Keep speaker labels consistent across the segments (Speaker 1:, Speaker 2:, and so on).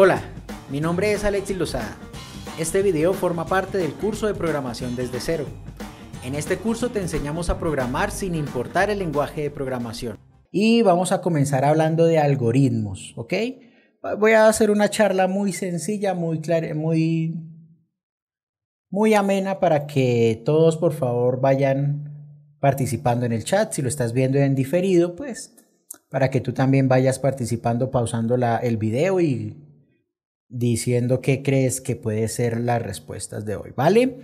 Speaker 1: Hola, mi nombre es Alexis Lozada. Este video forma parte del curso de programación desde cero. En este curso te enseñamos a programar sin importar el lenguaje de programación. Y vamos a comenzar hablando de algoritmos, ¿ok? Voy a hacer una charla muy sencilla, muy clara, muy, muy amena para que todos por favor vayan participando en el chat. Si lo estás viendo en diferido, pues para que tú también vayas participando, pausando el video y diciendo qué crees que puede ser las respuestas de hoy, ¿vale?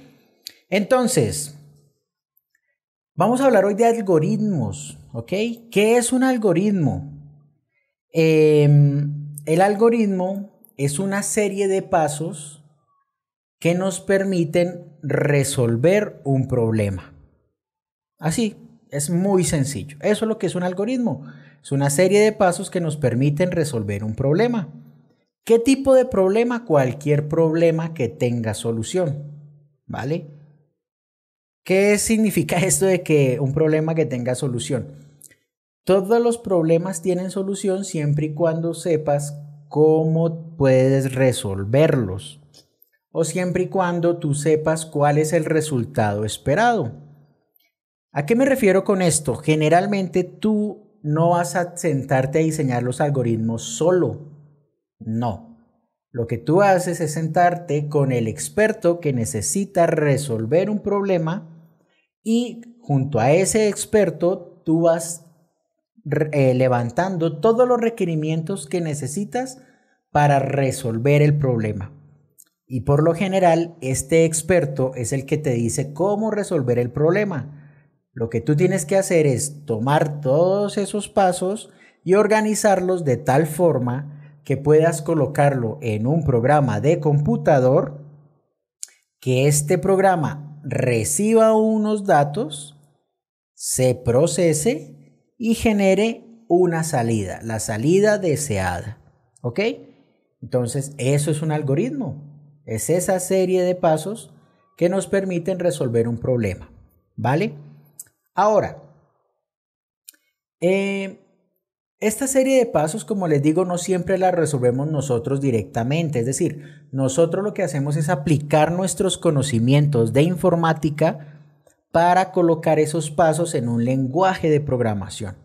Speaker 1: Entonces, vamos a hablar hoy de algoritmos, ¿ok? ¿Qué es un algoritmo? Em, el algoritmo es una serie de pasos que nos permiten resolver un problema. Así, es muy sencillo. Eso es lo que es un algoritmo. Es una serie de pasos que nos permiten resolver un problema. ¿Qué tipo de problema? Cualquier problema que tenga solución. ¿Vale? ¿Qué significa esto de que un problema que tenga solución? Todos los problemas tienen solución siempre y cuando sepas cómo puedes resolverlos. O siempre y cuando tú sepas cuál es el resultado esperado. ¿A qué me refiero con esto? Generalmente tú no vas a sentarte a diseñar los algoritmos solo no. Lo que tú haces es sentarte con el experto que necesita resolver un problema y junto a ese experto tú vas eh, levantando todos los requerimientos que necesitas para resolver el problema. Y por lo general, este experto es el que te dice cómo resolver el problema. Lo que tú tienes que hacer es tomar todos esos pasos y organizarlos de tal forma que puedas colocarlo en un programa de computador, que este programa reciba unos datos, se procese y genere una salida, la salida deseada. ¿Ok? Entonces, eso es un algoritmo. Es esa serie de pasos que nos permiten resolver un problema. ¿Vale? Ahora, eh, esta serie de pasos, como les digo, no siempre la resolvemos nosotros directamente, es decir, nosotros lo que hacemos es aplicar nuestros conocimientos de informática para colocar esos pasos en un lenguaje de programación.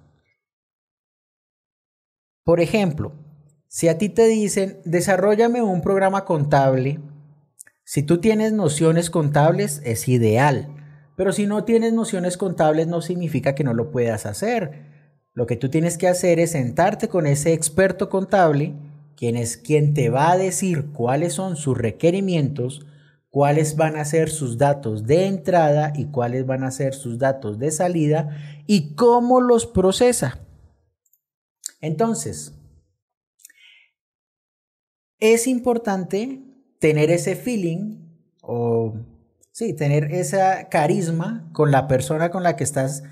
Speaker 1: Por ejemplo, si a ti te dicen, desarrollame un programa contable, si tú tienes nociones contables es ideal, pero si no tienes nociones contables no significa que no lo puedas hacer lo que tú tienes que hacer es sentarte con ese experto contable, quien es quien te va a decir cuáles son sus requerimientos, cuáles van a ser sus datos de entrada y cuáles van a ser sus datos de salida y cómo los procesa. Entonces, es importante tener ese feeling o sí, tener esa carisma con la persona con la que estás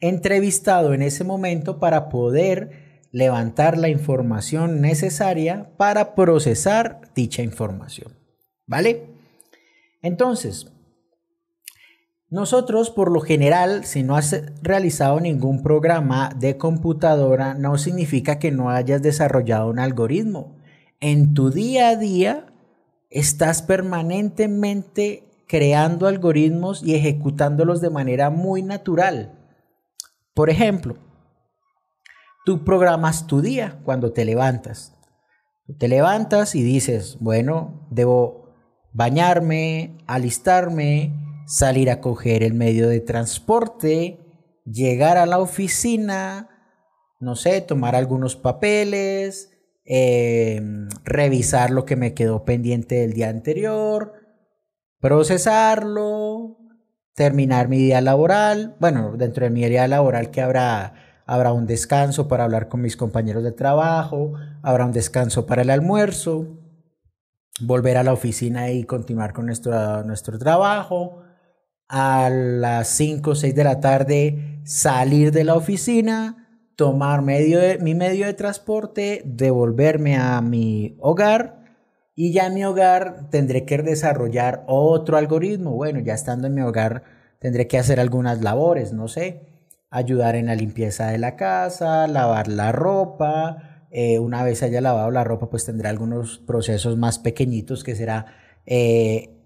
Speaker 1: entrevistado en ese momento para poder levantar la información necesaria para procesar dicha información. ¿Vale? Entonces, nosotros por lo general, si no has realizado ningún programa de computadora, no significa que no hayas desarrollado un algoritmo. En tu día a día estás permanentemente creando algoritmos y ejecutándolos de manera muy natural. Por ejemplo, tú programas tu día cuando te levantas. Te levantas y dices, bueno, debo bañarme, alistarme, salir a coger el medio de transporte, llegar a la oficina, no sé, tomar algunos papeles, em, revisar lo que me quedó pendiente del día anterior, procesarlo, terminar mi día laboral, bueno, dentro de mi día laboral que habrá, habrá un descanso para hablar con mis compañeros de trabajo, habrá un descanso para el almuerzo, volver a la oficina y continuar con nuestro, nuestro trabajo, a las 5 o 6 de la tarde salir de la oficina, tomar medio mi medio de transporte, devolverme a mi hogar, y ya en mi hogar tendré que desarrollar otro algoritmo. Bueno, ya estando en mi hogar tendré que hacer algunas labores, no sé, ayudar en la limpieza de la casa, lavar la ropa. Eh, una vez haya lavado la ropa, pues tendrá algunos procesos más pequeñitos que será eh,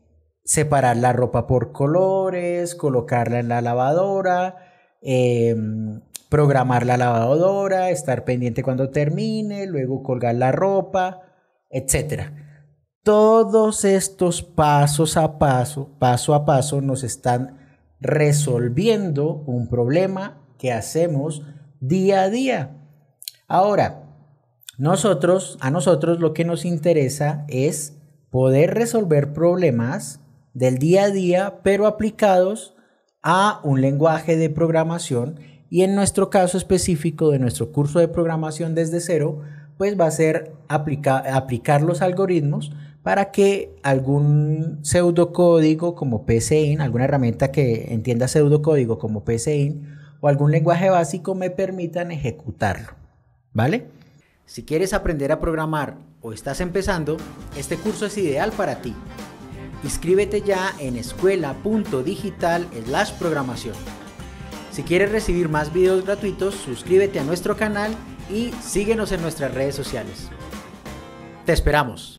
Speaker 1: separar la ropa por colores, colocarla en la lavadora, eh, programar la lavadora, estar pendiente cuando termine, luego colgar la ropa, etcétera. Todos estos pasos a paso, paso a paso, nos están resolviendo un problema que hacemos día a día. Ahora, nosotros, a nosotros lo que nos interesa es poder resolver problemas del día a día, pero aplicados a un lenguaje de programación y en nuestro caso específico de nuestro curso de programación desde cero, pues va a ser aplicar los algoritmos para que algún pseudocódigo como PCIN, alguna herramienta que entienda pseudocódigo como PCIN o algún lenguaje básico me permitan ejecutarlo. ¿Vale? Si quieres aprender a programar o estás empezando, este curso es ideal para ti. Inscríbete ya en escuela.digital programación. Si quieres recibir más videos gratuitos, suscríbete a nuestro canal y síguenos en nuestras redes sociales. Te esperamos.